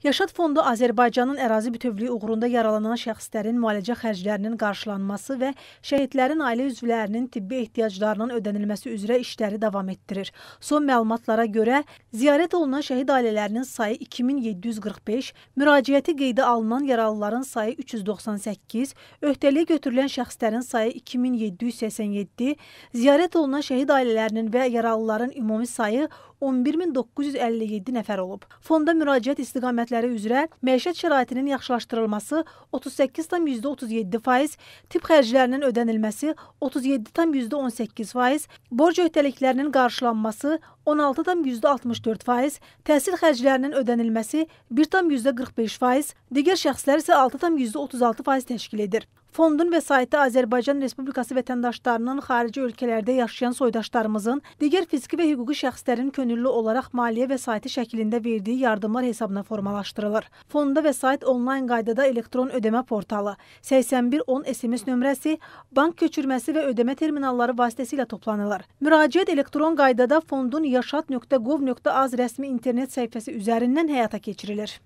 Yaşad fondu Azərbaycanın ərazi bütövlüyü uğrunda yaralanan şəxslərin müalicə xərclərinin qarşılanması və şəhidlərin ailə üzvlərinin tibbi ehtiyaclarının ödənilməsi üzrə işləri davam etdirir. Son məlumatlara görə ziyarət olunan şəhid ailələrinin sayı 2745, müraciəti qeydə alınan yaralıların sayı 398, öhdəliyə götürülən şəxslərin sayı 2787, ziyarət olunan şəhid ailələrinin və yaralıların ümumi sayı 11957 nəfər olub. Fonda müraciət istiqamətləri xidmətləri üzrə məişət şəraitinin yaxşılaşdırılması 38,37%, tibb xərclərinin ödənilməsi 37,18%, borc öhdəliklərinin qarşılanması 16,64%, təhsil xərclərinin ödənilməsi 1,45%, digər şəxslər isə 6,36% təşkil edir. Fondun vəsaiti Azərbaycan Respublikası vətəndaşlarının xarici ölkələrdə yaşayan soydaşlarımızın digər fiziki və hüquqi şəxslərin könüllü olaraq maliyyə vəsaiti şəklində verdiyi yardımlar hesabına formalaşdırılır. Fonda vəsait onlayn qaydada elektron ödəmə portalı, 8110 SMS nömrəsi, bank köçürməsi və ödəmə terminalları vasitəsilə toplanılır. Müraciət elektron qaydada fondun yaşat.gov.az rəsmi internet səhifəsi üzərindən həyata keçirilir.